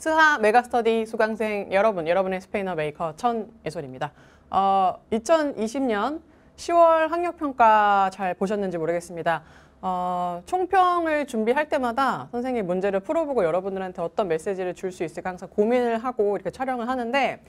스하 메가스터디 수강생 여러분, 여러분의 스페인어 메이커 천예솔입니다. 어, 2020년 10월 학력평가 잘 보셨는지 모르겠습니다. 어, 총평을 준비할 때마다 선생님 문제를 풀어보고 여러분들한테 어떤 메시지를 줄 수 있을까 항상 고민을 하고 이렇게 촬영을 하는데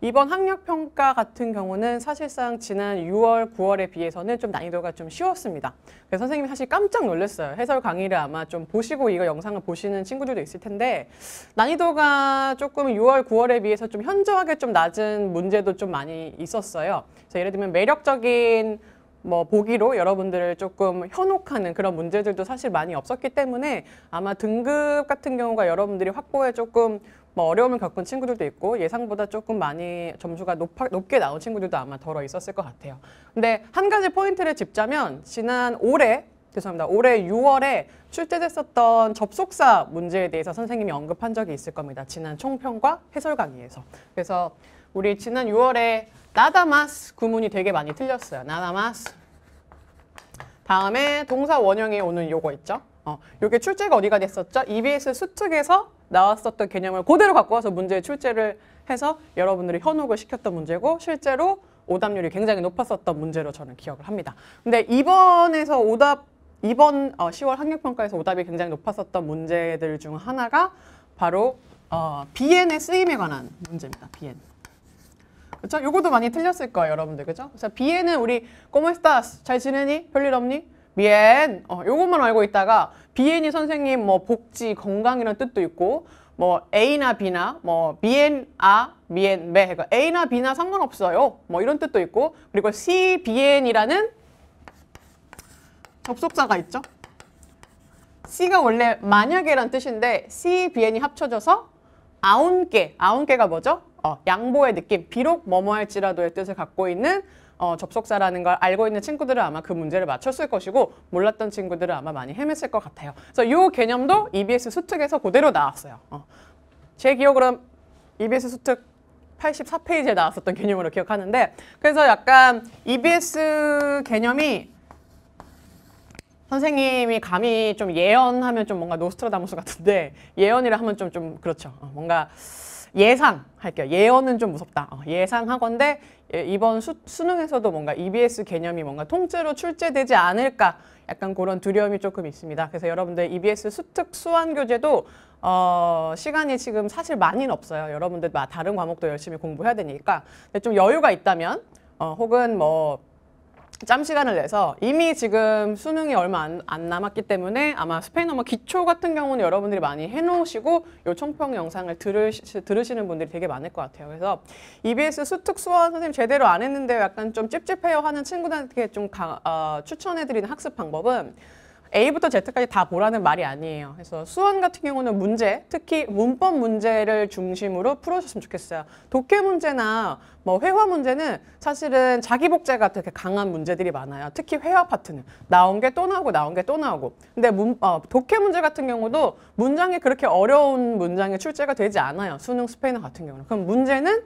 이번 학력평가 같은 경우는 사실상 지난 6월, 9월에 비해서는 좀 난이도가 좀 쉬웠습니다. 그래서 선생님이 사실 깜짝 놀랐어요. 해설 강의를 아마 좀 보시고 이거 영상을 보시는 친구들도 있을 텐데 난이도가 조금 6월, 9월에 비해서 좀 현저하게 좀 낮은 문제도 좀 많이 있었어요. 그래서 예를 들면 매력적인 뭐 보기로 여러분들을 조금 현혹하는 그런 문제들도 사실 많이 없었기 때문에 아마 등급 같은 경우가 여러분들이 확보에 조금 뭐 어려움을 겪은 친구들도 있고 예상보다 조금 많이 점수가 높아, 높게 나온 친구들도 아마 덜어 있었을 것 같아요. 근데 한 가지 포인트를 짚자면 지난 올해 죄송합니다. 올해 6월에 출제됐었던 접속사 문제에 대해서 선생님이 언급한 적이 있을 겁니다. 지난 총평과 해설 강의에서. 그래서 우리 지난 6월에 나다마스 구문이 되게 많이 틀렸어요. 나다마스. 다음에 동사 원형에 오는 요거 있죠? 어, 이게 출제가 어디가 됐었죠? EBS 수특에서 나왔었던 개념을 그대로 갖고 와서 문제의 출제를 해서 여러분들이 현혹을 시켰던 문제고 실제로 오답률이 굉장히 높았었던 문제로 저는 기억을 합니다. 근데 이번에서 오답 이번 어, 10월 학력평가에서 오답이 굉장히 높았었던 문제들 중 하나가 바로 어, BN의 쓰임에 관한 문제입니다. BN. 그렇죠? 요것도 많이 틀렸을 거예요, 여러분들. 그렇죠? 자, 래서 BN은 우리 꼬마스타스잘 지내니? 별일 없니? 비엔 어, 요것만 알고 있다가 비엔이 선생님 뭐 복지 건강이라 뜻도 있고 뭐 A나 B나 뭐 BN 아 BN 매 그러니까 A나 B나 상관없어요 뭐 이런 뜻도 있고 그리고 CBN이라는 접속사가 있죠 C가 원래 만약에란 뜻인데 CBN이 합쳐져서 아운께, 아운께가 뭐죠? 어, 양보의 느낌, 비록 뭐뭐 할지라도의 뜻을 갖고 있는 어, 접속사라는 걸 알고 있는 친구들은 아마 그 문제를 맞췄을 것이고 몰랐던 친구들은 아마 많이 헤맸을 것 같아요. 그래서 이 개념도 EBS 수특에서 그대로 나왔어요. 어. 제 기억으로는 EBS 수특 84페이지에 나왔었던 개념으로 기억하는데 그래서 약간 EBS 개념이 선생님이 감히 좀 예언하면 좀 뭔가 노스트라다무스 같은데 예언이라 하면 좀, 좀 그렇죠. 어, 뭔가 예상 할게요. 예언은 좀 무섭다. 어, 예상하건데 예, 이번 수, 수능에서도 뭔가 EBS 개념이 뭔가 통째로 출제되지 않을까 약간 그런 두려움이 조금 있습니다. 그래서 여러분들 EBS 수특 수완 교재도 어, 시간이 지금 사실 많이는 없어요. 여러분들 다른 과목도 열심히 공부해야 되니까 근데 좀 여유가 있다면 어, 혹은 뭐짬 시간을 내서 이미 지금 수능이 얼마 안, 안, 남았기 때문에 아마 스페인어 기초 같은 경우는 여러분들이 많이 해놓으시고 요 총평 영상을 들으시, 들으시는 분들이 되게 많을 것 같아요. 그래서 EBS 수특 수원 선생님 제대로 안 했는데 약간 좀 찝찝해요 하는 친구들한테 좀 가, 어, 추천해드리는 학습 방법은 A부터 Z까지 다 보라는 말이 아니에요. 그래서 수원 같은 경우는 문제, 특히 문법 문제를 중심으로 풀어줬으면 좋겠어요. 독해 문제나 뭐 회화 문제는 사실은 자기 복제가 되게 강한 문제들이 많아요. 특히 회화 파트는 나온 게 또 나오고 나온 게 또 나오고. 근데 문, 어, 독해 문제 같은 경우도 문장이 그렇게 어려운 문장의 출제가 되지 않아요. 수능 스페인어 같은 경우는. 그럼 문제는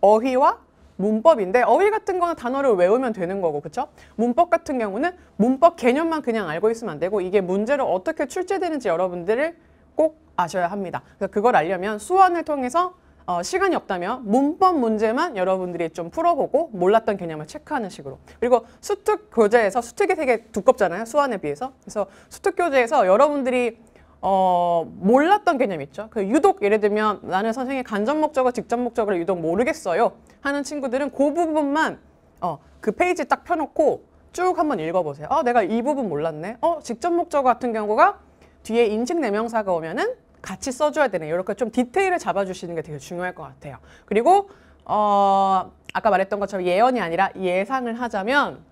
어휘와 문법인데 어휘 같은 거는 단어를 외우면 되는 거고 그쵸? 문법 같은 경우는 문법 개념만 그냥 알고 있으면 안 되고 이게 문제로 어떻게 출제되는지 여러분들을 꼭 아셔야 합니다. 그래서 그걸 알려면 수완을 통해서 어, 시간이 없다면 문법 문제만 여러분들이 좀 풀어보고 몰랐던 개념을 체크하는 식으로 그리고 수특 교재에서 수특이 되게 두껍잖아요 수완에 비해서 그래서 수특 교재에서 여러분들이 어, 몰랐던 개념 있죠. 그 유독 예를 들면 나는 선생의 간접 목적과 직접 목적을 유독 모르겠어요 하는 친구들은 그 부분만 어, 그 페이지 딱 펴놓고 쭉 한번 읽어보세요. 어, 내가 이 부분 몰랐네. 어, 직접 목적 같은 경우가 뒤에 인식 내명사가 오면은 같이 써줘야 되네. 이렇게 좀 디테일을 잡아주시는 게 되게 중요할 것 같아요. 그리고 어, 아까 말했던 것처럼 예언이 아니라 예상을 하자면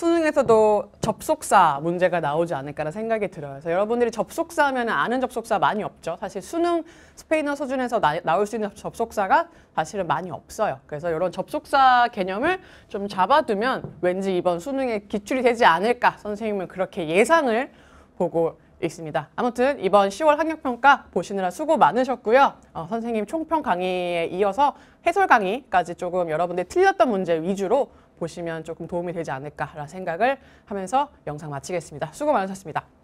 수능에서도 접속사 문제가 나오지 않을까라는 생각이 들어요. 그래서 여러분들이 접속사 하면 아는 접속사 많이 없죠. 사실 수능 스페인어 수준에서 나, 나 올수 있는 접속사가 사실은 많이 없어요. 그래서 이런 접속사 개념을 좀 잡아두면 왠지 이번 수능에 기출이 되지 않을까 선생님은 그렇게 예상을 보고 있습니다. 아무튼 이번 10월 학력평가 보시느라 수고 많으셨고요. 어, 선생님 총평 강의에 이어서 해설 강의까지 조금 여러분들 틀렸던 문제 위주로 보시면 조금 도움이 되지 않을까라는 생각을 하면서 영상 마치겠습니다. 수고 많으셨습니다.